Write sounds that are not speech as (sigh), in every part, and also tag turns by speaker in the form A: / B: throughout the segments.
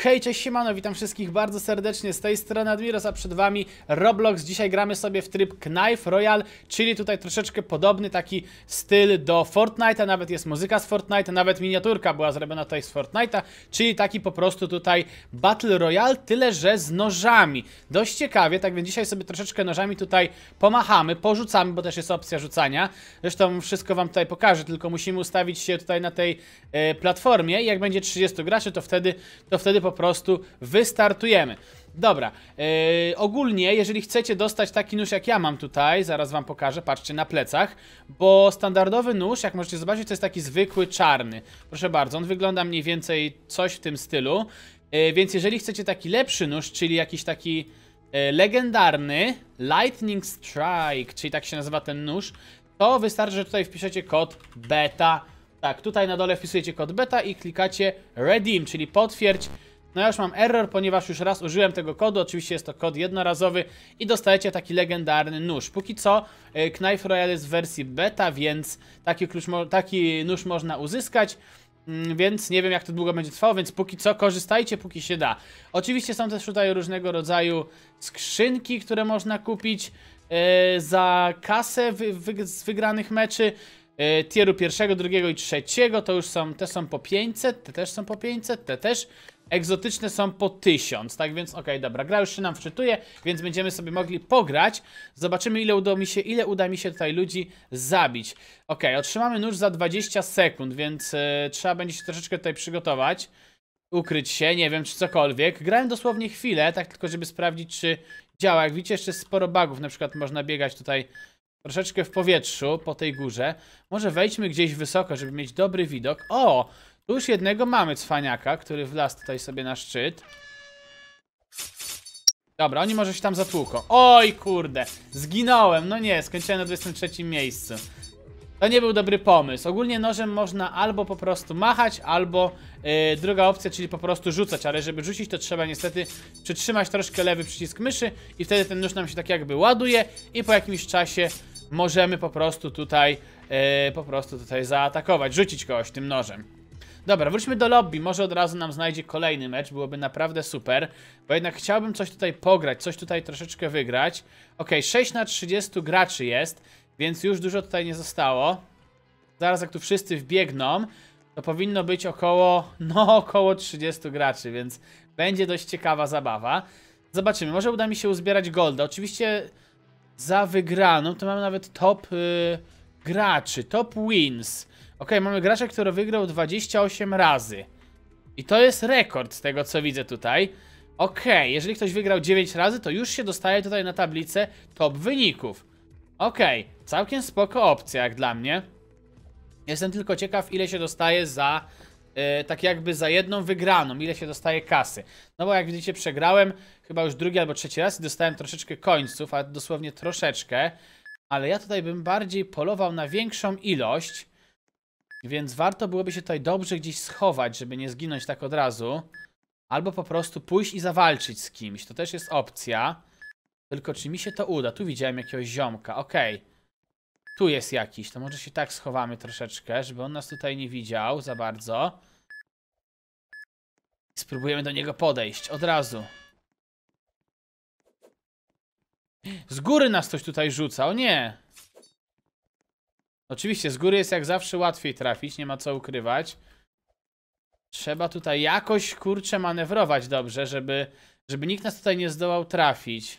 A: Hej, cześć, siemano, witam wszystkich bardzo serdecznie z tej strony Admiros, a przed wami Roblox. Dzisiaj gramy sobie w tryb Knife Royale, czyli tutaj troszeczkę podobny taki styl do Fortnite'a, nawet jest muzyka z Fortnite'a, nawet miniaturka była zrobiona tutaj z Fortnite'a, czyli taki po prostu tutaj Battle Royale, tyle że z nożami. Dość ciekawie, tak więc dzisiaj sobie troszeczkę nożami tutaj pomachamy, porzucamy, bo też jest opcja rzucania. Zresztą wszystko wam tutaj pokażę, tylko musimy ustawić się tutaj na tej y, platformie i jak będzie 30 graczy, to wtedy, to wtedy po po prostu wystartujemy. Dobra, yy, ogólnie jeżeli chcecie dostać taki nóż jak ja mam tutaj, zaraz wam pokażę, patrzcie na plecach Bo standardowy nóż, jak możecie zobaczyć, to jest taki zwykły czarny Proszę bardzo, on wygląda mniej więcej coś w tym stylu yy, Więc jeżeli chcecie taki lepszy nóż, czyli jakiś taki yy, legendarny Lightning Strike, czyli tak się nazywa ten nóż To wystarczy, że tutaj wpiszecie kod BETA Tak, tutaj na dole wpisujecie kod BETA i klikacie REDEEM, czyli potwierdź no ja już mam error, ponieważ już raz użyłem tego kodu, oczywiście jest to kod jednorazowy i dostajecie taki legendarny nóż. Póki co e, Knife Royale jest w wersji beta, więc taki, klucz, taki nóż można uzyskać mm, więc nie wiem jak to długo będzie trwało, więc póki co korzystajcie, póki się da. Oczywiście są też tutaj różnego rodzaju skrzynki, które można kupić e, za kasę z wygranych meczy. E, tieru pierwszego, drugiego i trzeciego to już są, te są po 500, te też są po 500, te też egzotyczne są po 1000, tak więc okej, okay, dobra, gra już się nam wczytuje, więc będziemy sobie mogli pograć. Zobaczymy ile uda mi się, ile uda mi się tutaj ludzi zabić. Okej, okay, otrzymamy nóż za 20 sekund, więc e, trzeba będzie się troszeczkę tutaj przygotować. Ukryć się, nie wiem, czy cokolwiek. Grałem dosłownie chwilę, tak tylko żeby sprawdzić, czy działa. Jak widzicie, jeszcze sporo bugów, na przykład można biegać tutaj troszeczkę w powietrzu po tej górze. Może wejdźmy gdzieś wysoko, żeby mieć dobry widok. O! Tu już jednego mamy cwaniaka, który wlazł tutaj sobie na szczyt. Dobra, oni może się tam zatłuką. Oj kurde, zginąłem. No nie, skończyłem na 23 miejscu. To nie był dobry pomysł. Ogólnie nożem można albo po prostu machać, albo yy, druga opcja, czyli po prostu rzucać, ale żeby rzucić to trzeba niestety przytrzymać troszkę lewy przycisk myszy i wtedy ten nóż nam się tak jakby ładuje i po jakimś czasie możemy po prostu tutaj, yy, po prostu tutaj zaatakować, rzucić kogoś tym nożem. Dobra, wróćmy do lobby. Może od razu nam znajdzie kolejny mecz. Byłoby naprawdę super. Bo jednak chciałbym coś tutaj pograć, coś tutaj troszeczkę wygrać. Ok, 6 na 30 graczy jest, więc już dużo tutaj nie zostało. Zaraz jak tu wszyscy wbiegną, to powinno być około, no około 30 graczy, więc będzie dość ciekawa zabawa. Zobaczymy, może uda mi się uzbierać golda. Oczywiście za wygraną to mamy nawet top y, graczy, top wins. Ok, mamy gracza, który wygrał 28 razy. I to jest rekord z tego, co widzę tutaj. Ok, jeżeli ktoś wygrał 9 razy, to już się dostaje tutaj na tablicę top wyników. Ok, całkiem spoko opcja jak dla mnie. Jestem tylko ciekaw, ile się dostaje za e, tak jakby za jedną wygraną, ile się dostaje kasy. No bo jak widzicie, przegrałem chyba już drugi albo trzeci raz i dostałem troszeczkę końców, a dosłownie troszeczkę. Ale ja tutaj bym bardziej polował na większą ilość. Więc warto byłoby się tutaj dobrze gdzieś schować, żeby nie zginąć tak od razu. Albo po prostu pójść i zawalczyć z kimś. To też jest opcja. Tylko czy mi się to uda? Tu widziałem jakiegoś ziomka. Okej. Okay. Tu jest jakiś. To może się tak schowamy troszeczkę, żeby on nas tutaj nie widział za bardzo. Spróbujemy do niego podejść. Od razu. Z góry nas coś tutaj rzuca. O nie! Oczywiście, z góry jest jak zawsze łatwiej trafić, nie ma co ukrywać. Trzeba tutaj jakoś, kurczę, manewrować dobrze, żeby, żeby nikt nas tutaj nie zdołał trafić.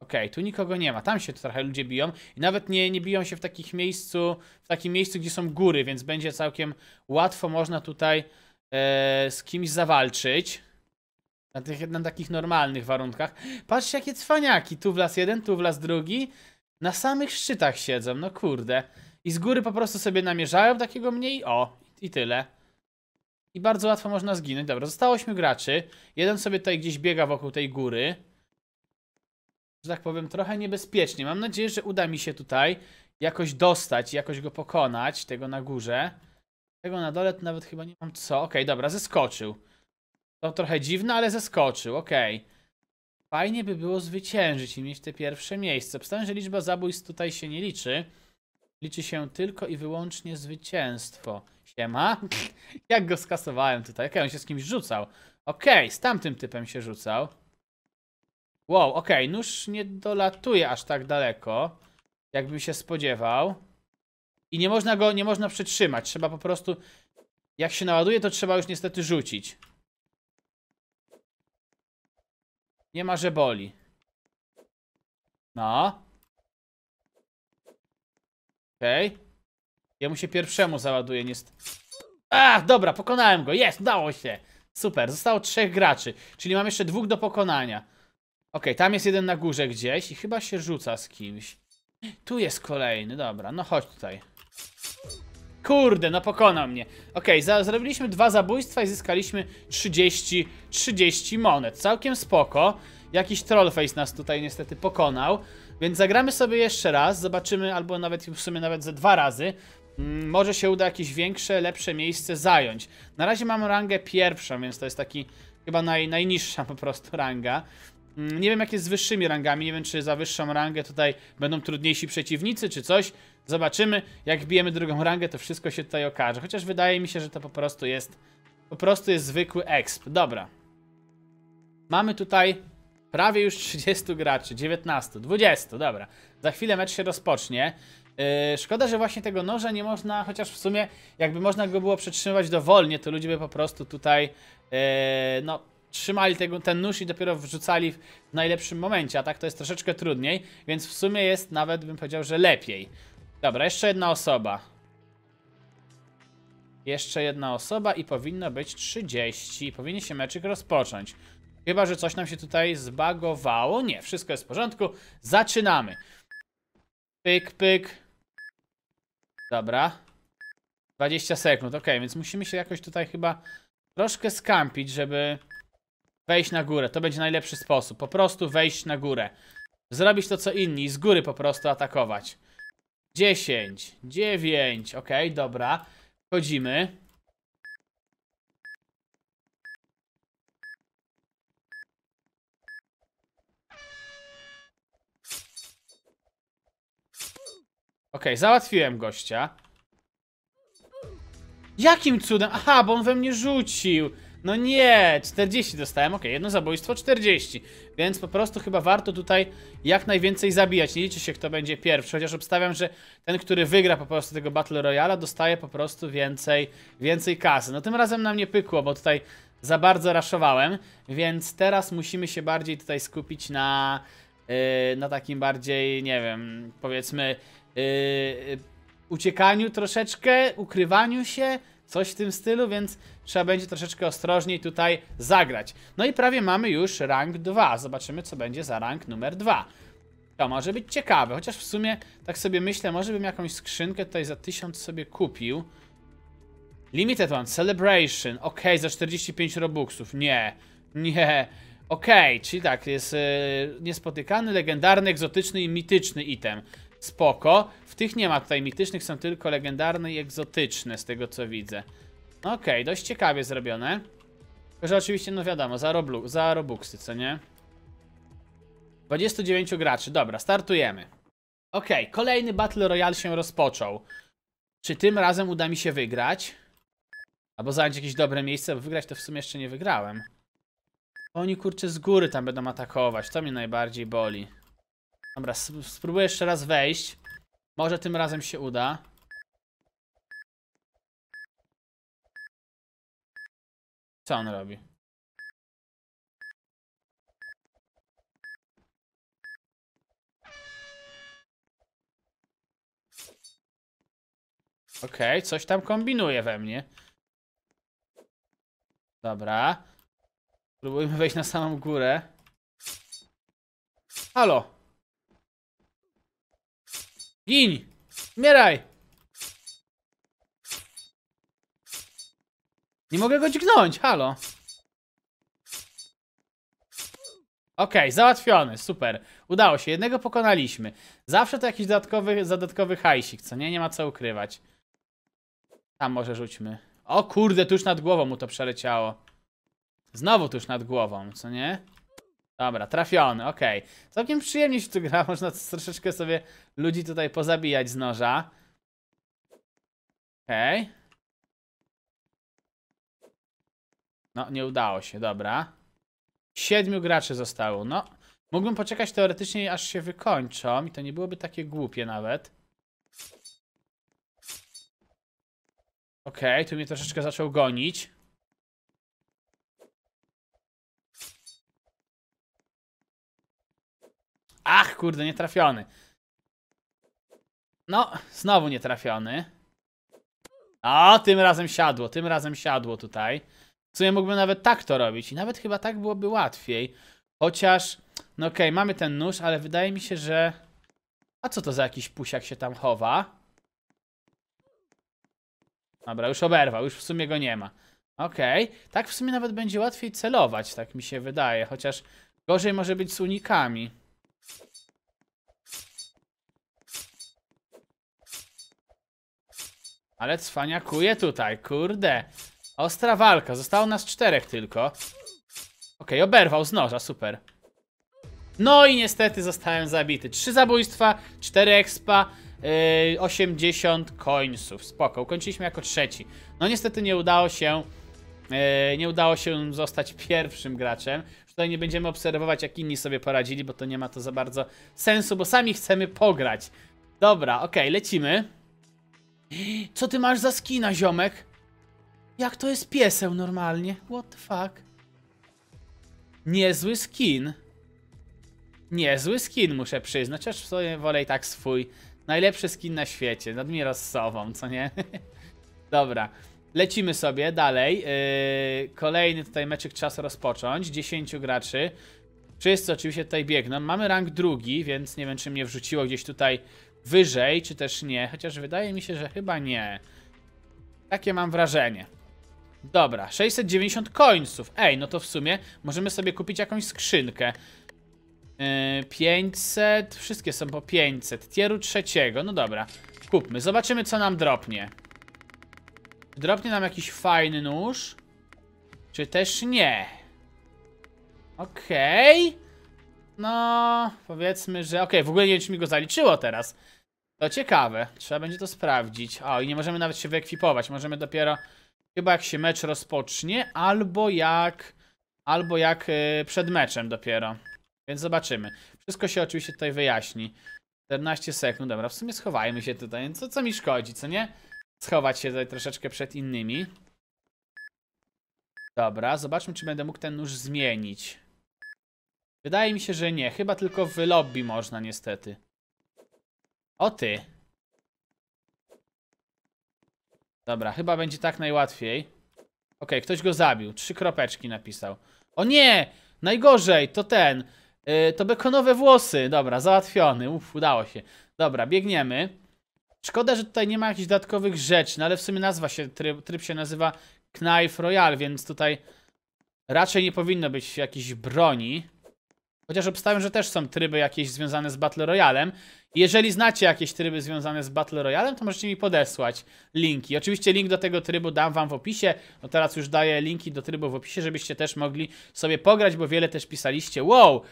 A: Okej, okay, tu nikogo nie ma. Tam się trochę ludzie biją. I nawet nie, nie biją się w takich miejscu, w takim miejscu, gdzie są góry, więc będzie całkiem łatwo można tutaj e, z kimś zawalczyć. Na, tych, na takich normalnych warunkach. Patrzcie, jakie cwaniaki. Tu w las jeden, tu w las drugi. Na samych szczytach siedzą, no kurde. I z góry po prostu sobie namierzają takiego mniej, o, i tyle. I bardzo łatwo można zginąć. Dobra, zostało 8 graczy. Jeden sobie tutaj gdzieś biega wokół tej góry. Że tak powiem, trochę niebezpiecznie. Mam nadzieję, że uda mi się tutaj jakoś dostać, jakoś go pokonać, tego na górze. Tego na dole to nawet chyba nie mam co. Okej, okay, dobra, zeskoczył. To trochę dziwne, ale zeskoczył, okej. Okay. Fajnie by było zwyciężyć i mieć te pierwsze miejsce. Obstawiam, że liczba zabójstw tutaj się nie liczy. Liczy się tylko i wyłącznie zwycięstwo. Siema? (laughs) Jak go skasowałem tutaj? Okej, on się z kimś rzucał. Okej, okay, z tamtym typem się rzucał. Wow, okej, okay, nóż nie dolatuje aż tak daleko, jakbym się spodziewał. I nie można go, nie można przytrzymać. Trzeba po prostu, jak się naładuje, to trzeba już niestety rzucić. Nie ma, że boli. No. Okej. Okay. Jemu się pierwszemu załaduje, nie... A, dobra, pokonałem go. Jest, dało się. Super, zostało trzech graczy. Czyli mam jeszcze dwóch do pokonania. Ok, tam jest jeden na górze gdzieś i chyba się rzuca z kimś. Tu jest kolejny, dobra, no chodź tutaj. Kurde, no pokonał mnie. Ok, za, zrobiliśmy dwa zabójstwa i zyskaliśmy 30, 30 monet. Całkiem spoko. Jakiś trollface nas tutaj niestety pokonał. Więc zagramy sobie jeszcze raz, zobaczymy, albo nawet w sumie nawet ze dwa razy. Mm, może się uda jakieś większe, lepsze miejsce zająć. Na razie mam rangę pierwszą, więc to jest taki chyba naj, najniższa po prostu ranga. Mm, nie wiem jak jest z wyższymi rangami, nie wiem czy za wyższą rangę tutaj będą trudniejsi przeciwnicy czy coś. Zobaczymy, jak bijemy drugą rangę to wszystko się tutaj okaże, chociaż wydaje mi się, że to po prostu jest, po prostu jest zwykły exp. Dobra. Mamy tutaj prawie już 30 graczy, 19, 20, dobra. Za chwilę mecz się rozpocznie. Yy, szkoda, że właśnie tego noża nie można, chociaż w sumie jakby można go było przetrzymywać dowolnie, to ludzie by po prostu tutaj, yy, no trzymali tego, ten nóż i dopiero wrzucali w najlepszym momencie, a tak to jest troszeczkę trudniej, więc w sumie jest nawet, bym powiedział, że lepiej. Dobra, jeszcze jedna osoba. Jeszcze jedna osoba i powinno być 30. Powinien się meczyk rozpocząć. Chyba, że coś nam się tutaj zbagowało. Nie, wszystko jest w porządku. Zaczynamy. Pyk, pyk. Dobra. 20 sekund, ok, więc musimy się jakoś tutaj chyba troszkę skampić, żeby Wejść na górę, to będzie najlepszy sposób. Po prostu wejść na górę. Zrobić to co inni, z góry po prostu atakować. 10, 9, ok, dobra. Wchodzimy. Ok, załatwiłem gościa. Jakim cudem? Aha, bo on we mnie rzucił. No nie, 40 dostałem, ok, jedno zabójstwo, 40. Więc po prostu chyba warto tutaj jak najwięcej zabijać. Nie liczy się, kto będzie pierwszy, chociaż obstawiam, że ten, który wygra po prostu tego Battle Royale, dostaje po prostu więcej, więcej kasy. No tym razem nam nie pykło, bo tutaj za bardzo raszowałem, więc teraz musimy się bardziej tutaj skupić na, yy, na takim bardziej, nie wiem, powiedzmy... Yy, uciekaniu troszeczkę, ukrywaniu się, Coś w tym stylu, więc trzeba będzie troszeczkę ostrożniej tutaj zagrać. No i prawie mamy już rank 2. Zobaczymy, co będzie za rank numer 2. To może być ciekawe, chociaż w sumie tak sobie myślę, może bym jakąś skrzynkę tutaj za 1000 sobie kupił. Limited one, celebration, ok, za 45 robuxów, nie, nie, ok, czyli tak, jest yy, niespotykany, legendarny, egzotyczny i mityczny item. Spoko. W tych nie ma tutaj mitycznych, są tylko legendarne i egzotyczne z tego co widzę. Okej, okay, dość ciekawie zrobione. Tylko, że oczywiście, no wiadomo, za, roblu, za robuxy, co nie? 29 graczy, dobra, startujemy. Okej, okay, kolejny Battle Royale się rozpoczął. Czy tym razem uda mi się wygrać? Albo zająć jakieś dobre miejsce, bo wygrać to w sumie jeszcze nie wygrałem. Oni kurczę z góry tam będą atakować, to mnie najbardziej boli. Dobra, spróbuję jeszcze raz wejść. Może tym razem się uda. Co on robi? Okej, okay, coś tam kombinuje we mnie. Dobra. Spróbujmy wejść na samą górę. Halo. Gin! Zmieraj! Nie mogę go dźgnąć, halo! Okej, okay, załatwiony, super. Udało się, jednego pokonaliśmy. Zawsze to jakiś dodatkowy, dodatkowy hajsik, co nie? Nie ma co ukrywać. Tam może rzućmy. O kurde, tuż nad głową mu to przeleciało. Znowu tuż nad głową, co nie? Dobra, trafiony, okej. Okay. Całkiem przyjemnie się tu gra, (laughs) można troszeczkę sobie ludzi tutaj pozabijać z noża. Okej. Okay. No, nie udało się, dobra. Siedmiu graczy zostało, no. Mógłbym poczekać teoretycznie, aż się wykończą i to nie byłoby takie głupie nawet. Okej, okay, tu mnie troszeczkę zaczął gonić. Ach, kurde, nie trafiony. No, znowu nie trafiony. O, tym razem siadło, tym razem siadło tutaj. W sumie mógłbym nawet tak to robić i nawet chyba tak byłoby łatwiej. Chociaż, no okej, okay, mamy ten nóż, ale wydaje mi się, że... A co to za jakiś pusiak się tam chowa? Dobra, już oberwał, już w sumie go nie ma. Okej, okay. tak w sumie nawet będzie łatwiej celować, tak mi się wydaje, chociaż gorzej może być z unikami. Ale cwaniakuje tutaj, kurde. Ostra walka, zostało nas czterech tylko. Okej, okay, oberwał z noża, super. No i niestety zostałem zabity. Trzy zabójstwa, cztery expa, yy, 80 końców. Spoko, ukończyliśmy jako trzeci. No niestety nie udało się yy, nie udało się zostać (laughs) pierwszym graczem. Tutaj nie będziemy obserwować jak inni sobie poradzili, bo to nie ma to za bardzo sensu, bo sami chcemy pograć. Dobra, okej, okay, lecimy. (gasps) Co ty masz za skina, ziomek? Jak to jest pieseł normalnie? What the fuck? Niezły skin. Niezły skin, muszę przyznać. Aż sobie wolę i tak swój. Najlepszy skin na świecie. z sobą, co nie? (laughs) Dobra. Lecimy sobie dalej. Yy, kolejny tutaj meczyk czas rozpocząć. 10 graczy. Wszyscy oczywiście tutaj biegną. Mamy rank drugi, więc nie wiem, czy mnie wrzuciło gdzieś tutaj wyżej, czy też nie. Chociaż wydaje mi się, że chyba nie. Takie mam wrażenie. Dobra, 690 końców. Ej, no to w sumie możemy sobie kupić jakąś skrzynkę. 500, yy, wszystkie są po 500. Tieru trzeciego, no dobra. Kupmy, zobaczymy co nam dropnie. Dropnie nam jakiś fajny nóż? Czy też nie? Okej. Okay. No, powiedzmy, że... Okej, okay, w ogóle nie wiem, czy mi go zaliczyło teraz. To ciekawe, trzeba będzie to sprawdzić. O, i nie możemy nawet się wyekwipować, możemy dopiero chyba jak się mecz rozpocznie, albo jak, albo jak y, przed meczem dopiero. Więc zobaczymy. Wszystko się oczywiście tutaj wyjaśni. 14 sekund, dobra, w sumie schowajmy się tutaj, co, co mi szkodzi, co nie? Schować się tutaj troszeczkę przed innymi. Dobra, zobaczmy czy będę mógł ten nóż zmienić. Wydaje mi się, że nie, chyba tylko w lobby można niestety. O ty. Dobra, chyba będzie tak najłatwiej. Ok, ktoś go zabił. Trzy kropeczki napisał. O nie! Najgorzej, to ten. Yy, to bekonowe włosy. Dobra, załatwiony. Uf, udało się. Dobra, biegniemy. Szkoda, że tutaj nie ma jakichś dodatkowych rzeczy, no ale w sumie nazwa się, tryb, tryb się nazywa Knife Royal, więc tutaj raczej nie powinno być jakiejś broni. Chociaż obstawiam, że też są tryby jakieś związane z Battle Royalem. Jeżeli znacie jakieś tryby związane z Battle Royalem, to możecie mi podesłać linki. Oczywiście link do tego trybu dam wam w opisie. No teraz już daję linki do trybu w opisie, żebyście też mogli sobie pograć, bo wiele też pisaliście. Wow!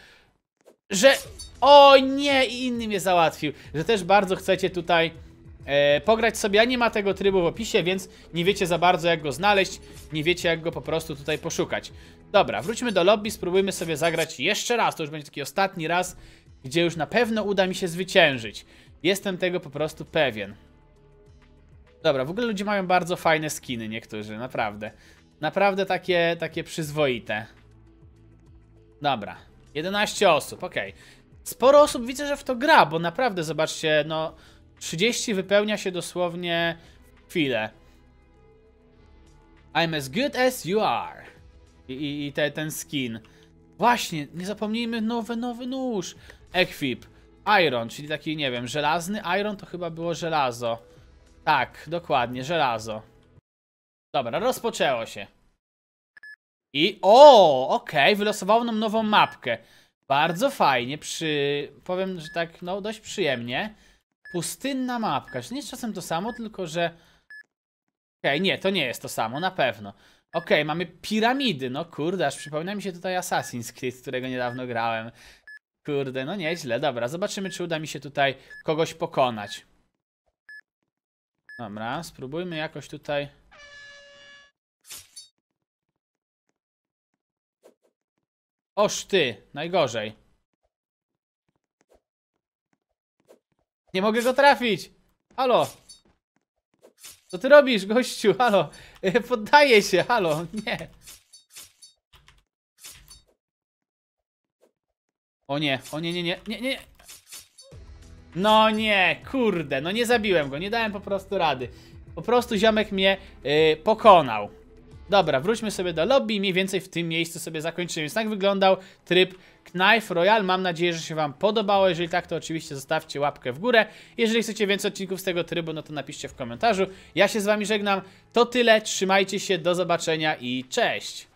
A: Że... O nie! I inny mnie załatwił. Że też bardzo chcecie tutaj e, pograć sobie, a nie ma tego trybu w opisie, więc nie wiecie za bardzo jak go znaleźć, nie wiecie jak go po prostu tutaj poszukać. Dobra, wróćmy do lobby, spróbujmy sobie zagrać jeszcze raz, to już będzie taki ostatni raz, gdzie już na pewno uda mi się zwyciężyć. Jestem tego po prostu pewien. Dobra, w ogóle ludzie mają bardzo fajne skiny niektórzy, naprawdę. Naprawdę takie, takie przyzwoite. Dobra, 11 osób, ok. Sporo osób widzę, że w to gra, bo naprawdę, zobaczcie, no... 30 wypełnia się dosłownie chwilę. I'm as good as you are. I, i, i te, ten skin. Właśnie, nie zapomnijmy, nowy, nowy nóż. Equip. Iron, czyli taki, nie wiem, żelazny iron to chyba było żelazo. Tak, dokładnie, żelazo. Dobra, rozpoczęło się. I o, okej, okay, wylosowało nam nową mapkę. Bardzo fajnie, przy... powiem, że tak, no dość przyjemnie. Pustynna mapka. Czy nie jest czasem to samo, tylko że... Okej, okay, nie, to nie jest to samo, na pewno. Okej, okay, mamy piramidy. No kurde, aż przypomina mi się tutaj Assassin's Creed, którego niedawno grałem. Kurde, no nieźle. Dobra, zobaczymy, czy uda mi się tutaj kogoś pokonać. Dobra, spróbujmy jakoś tutaj... Oż ty, najgorzej. Nie mogę go trafić! Halo! Co ty robisz, gościu? Halo! E, poddaję się, halo! Nie! O nie, o nie, nie, nie, nie, nie! No nie, kurde, no nie zabiłem go, nie dałem po prostu rady. Po prostu ziomek mnie yy, pokonał. Dobra, wróćmy sobie do lobby mniej więcej w tym miejscu sobie zakończymy. Więc tak wyglądał tryb Knife Royal. Mam nadzieję, że się Wam podobało. Jeżeli tak, to oczywiście zostawcie łapkę w górę. Jeżeli chcecie więcej odcinków z tego trybu, no to napiszcie w komentarzu. Ja się z Wami żegnam. To tyle, trzymajcie się, do zobaczenia i cześć!